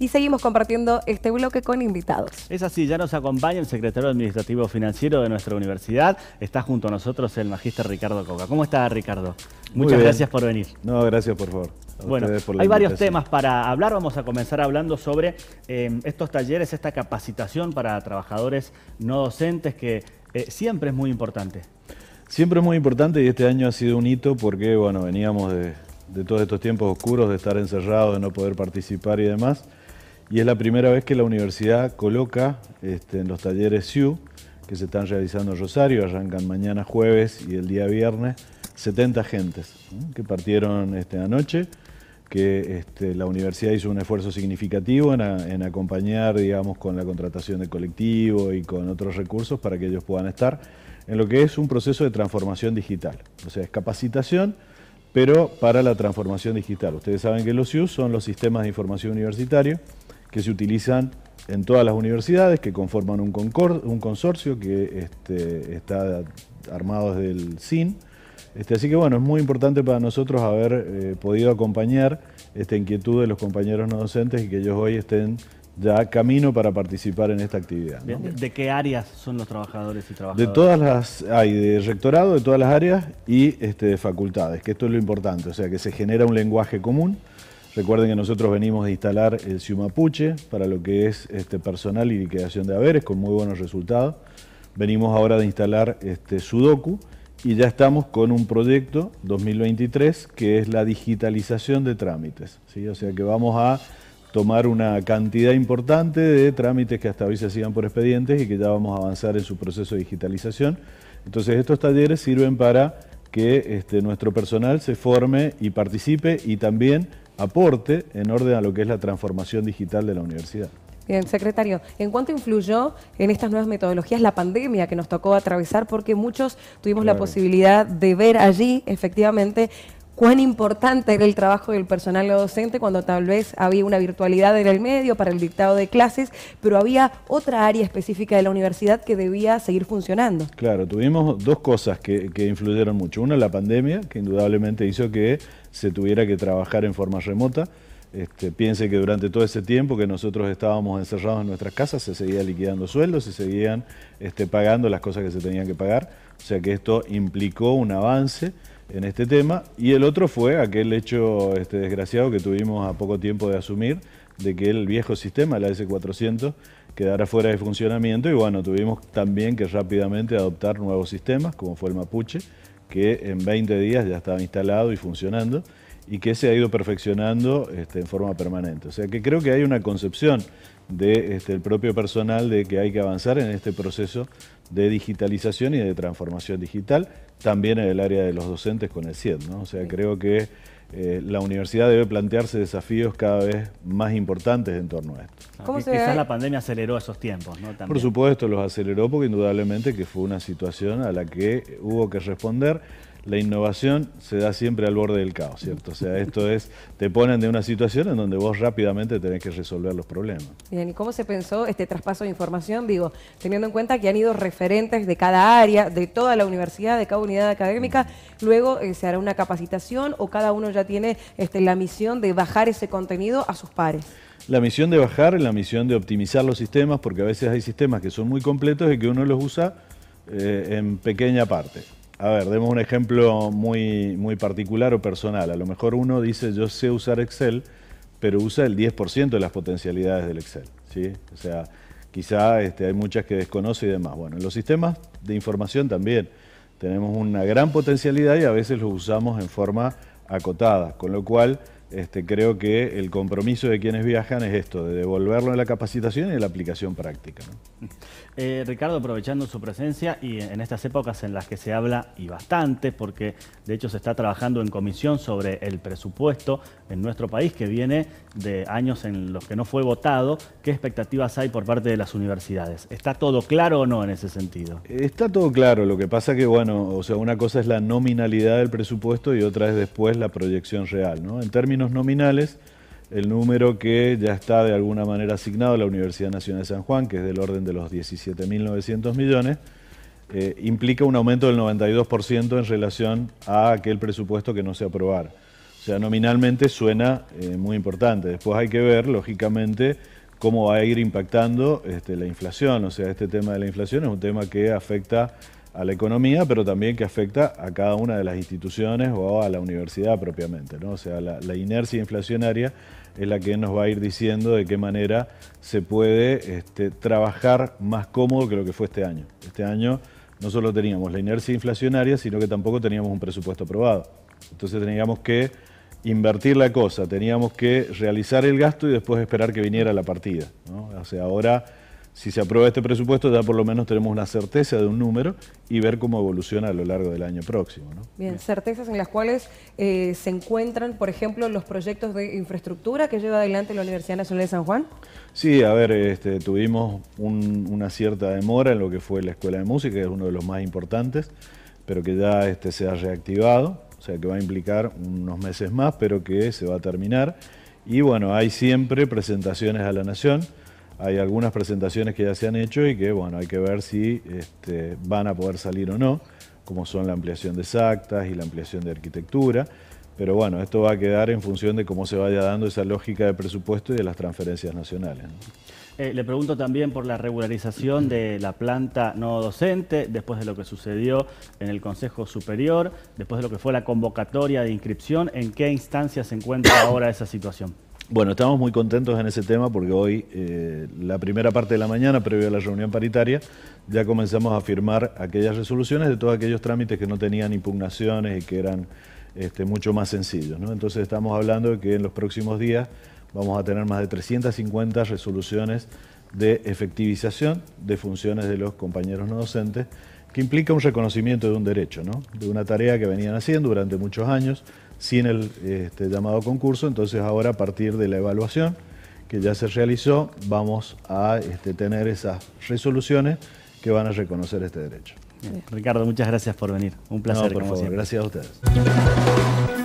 y seguimos compartiendo este bloque con invitados. Es así, ya nos acompaña el secretario administrativo financiero de nuestra universidad. Está junto a nosotros el magíster Ricardo Coca. ¿Cómo está, Ricardo? Muchas gracias por venir. No, gracias por favor. bueno, hay varios temas para hablar. Vamos a comenzar hablando sobre eh, estos talleres, esta capacitación para trabajadores no docentes que eh, siempre es muy importante. Siempre es muy importante y este año ha sido un hito porque, bueno, veníamos de todos estos tiempos oscuros, de estar encerrados, de no poder participar y demás. Y es la primera vez que la universidad coloca este, en los talleres SIU, que se están realizando en Rosario, arrancan mañana jueves y el día viernes, 70 agentes que partieron este, anoche, que este, la universidad hizo un esfuerzo significativo en, acompañar, digamos, con la contratación del colectivo y con otros recursos para que ellos puedan estar en lo que es un proceso de transformación digital. O sea, es capacitación, pero para la transformación digital. Ustedes saben que los SIU son los sistemas de información universitario, que se utilizan en todas las universidades, que conforman un, un consorcio que este, está armado desde el CIN. Este, así que bueno, es muy importante para nosotros haber eh, podido acompañar esta inquietud de los compañeros no docentes y que ellos hoy estén ya camino para participar en esta actividad. ¿De qué áreas son los trabajadores y trabajadoras? De todas las, hay de rectorado, de todas las áreas y este, de facultades, que esto es lo importante, o sea que se genera un lenguaje común Recuerden que nosotros venimos de instalar el Ciumapuche para lo que es este, personal y liquidación de haberes con muy buenos resultados. Venimos ahora de instalar este, Sudoku y ya estamos con un proyecto 2023 que es la digitalización de trámites. ¿sí? O sea que vamos a tomar una cantidad importante de trámites que hasta hoy se hacían por expedientes y que ya vamos a avanzar en su proceso de digitalización. Entonces estos talleres sirven para que este, nuestro personal se forme y participe y también aporte en orden a lo que es la transformación digital de la universidad. Bien, secretario, ¿en cuánto influyó en estas nuevas metodologías la pandemia que nos tocó atravesar? Porque muchos tuvimos la posibilidad de ver allí efectivamente cuán importante era el trabajo del personal docente cuando tal vez había una virtualidad en el medio para el dictado de clases, pero había otra área específica de la universidad que debía seguir funcionando. Claro, tuvimos dos cosas que, influyeron mucho. Una, la pandemia, que indudablemente hizo que se tuviera que trabajar en forma remota. Este, piense que durante todo ese tiempo que nosotros estábamos encerrados en nuestras casas se seguía liquidando sueldos, se seguían este, pagando las cosas que se tenían que pagar. O sea que esto implicó un avance en este tema, y el otro fue aquel hecho este, desgraciado que tuvimos a poco tiempo de asumir, de que el viejo sistema, el AS400, quedara fuera de funcionamiento y bueno, tuvimos también que rápidamente adoptar nuevos sistemas, como fue el Mapuche, que en 20 días ya estaba instalado y funcionando y que se ha ido perfeccionando este, en forma permanente. O sea que creo que hay una concepción del de, este, propio personal de que hay que avanzar en este proceso de digitalización y de transformación digital, también en el área de los docentes con el CIED. ¿no? O sea, creo que eh, la universidad debe plantearse desafíos cada vez más importantes en torno a esto. Ah, ¿Cómo Quizás la pandemia aceleró esos tiempos, ¿no? Por supuesto, los aceleró porque indudablemente que fue una situación a la que hubo que responder la innovación se da siempre al borde del caos, ¿cierto? O sea, esto es, te ponen de una situación en donde vos rápidamente tenés que resolver los problemas. Bien, ¿y cómo se pensó este traspaso de información? Digo, teniendo en cuenta que han ido referentes de cada área, de toda la universidad, de cada unidad académica, luego eh, se hará una capacitación o cada uno ya tiene este, la misión de bajar ese contenido a sus pares. La misión de bajar es la misión de optimizar los sistemas, porque a veces hay sistemas que son muy completos y que uno los usa eh, en pequeña parte. A ver, demos un ejemplo muy, muy particular o personal. A lo mejor uno dice, yo sé usar Excel, pero usa el 10% de las potencialidades del Excel. ¿sí? O sea, quizá este, hay muchas que desconoce y demás. Bueno, en los sistemas de información también tenemos una gran potencialidad y a veces los usamos en forma acotada, con lo cual este, creo que el compromiso de quienes viajan es esto, de devolverlo en la capacitación y en la aplicación práctica. Eh, Ricardo, aprovechando su presencia y en estas épocas en las que se habla y bastante, porque de hecho se está trabajando en comisión sobre el presupuesto en nuestro país que viene de años en los que no fue votado, ¿qué expectativas hay por parte de las universidades? ¿Está todo claro o no en ese sentido? Está todo claro, lo que pasa que, bueno, o sea, una cosa es la nominalidad del presupuesto y otra es después la proyección real, ¿no? En términos nominales el número que ya está de alguna manera asignado a la Universidad Nacional de San Juan, que es del orden de los 17.900 millones, eh, implica un aumento del 92% en relación a aquel presupuesto que no se aprobar. O sea, nominalmente suena eh, muy importante. Después hay que ver, lógicamente, cómo va a ir impactando este, la inflación. O sea, este tema de la inflación es un tema que afecta a la economía, pero también que afecta a cada una de las instituciones o a la universidad propiamente. ¿no? O sea, la, inercia inflacionaria es la que nos va a ir diciendo de qué manera se puede este, trabajar más cómodo que lo que fue este año. Este año no solo teníamos la inercia inflacionaria, sino que tampoco teníamos un presupuesto aprobado. Entonces teníamos que invertir la cosa, teníamos que realizar el gasto y después esperar que viniera la partida. O sea, ahora si se aprueba este presupuesto ya por lo menos tenemos una certeza de un número y ver cómo evoluciona a lo largo del año próximo. Bien, certezas en las cuales eh, se encuentran, por ejemplo, los proyectos de infraestructura que lleva adelante la Universidad Nacional de San Juan. Sí, a ver, este, tuvimos una cierta demora en lo que fue la Escuela de Música, que es uno de los más importantes, pero que ya este, se ha reactivado, o sea que va a implicar unos meses más, pero que se va a terminar. Y bueno, hay siempre presentaciones a la Nación hay algunas presentaciones que ya se han hecho y que, bueno, hay que ver si este, van a poder salir o no, como son la ampliación de exactas y la ampliación de arquitectura. Pero bueno, esto va a quedar en función de cómo se vaya dando esa lógica de presupuesto y de las transferencias nacionales. Eh, le pregunto también por la regularización de la planta no docente, después de lo que sucedió en el Consejo Superior, después de lo que fue la convocatoria de inscripción, ¿en qué instancia se encuentra ahora esa situación? Bueno, estamos muy contentos en ese tema porque hoy, eh, la primera parte de la mañana, previo a la reunión paritaria, ya comenzamos a firmar aquellas resoluciones de todos aquellos trámites que no tenían impugnaciones y que eran este, mucho más sencillos. Entonces estamos hablando de que en los próximos días vamos a tener más de 350 resoluciones de efectivización de funciones de los compañeros no docentes, que implica un reconocimiento de un derecho, de una tarea que venían haciendo durante muchos años, sin el este, llamado concurso. Entonces ahora a partir de la evaluación que ya se realizó, vamos a este, tener esas resoluciones que van a reconocer este derecho. Ricardo, muchas gracias por venir. Un placer. No, por favor, gracias a ustedes.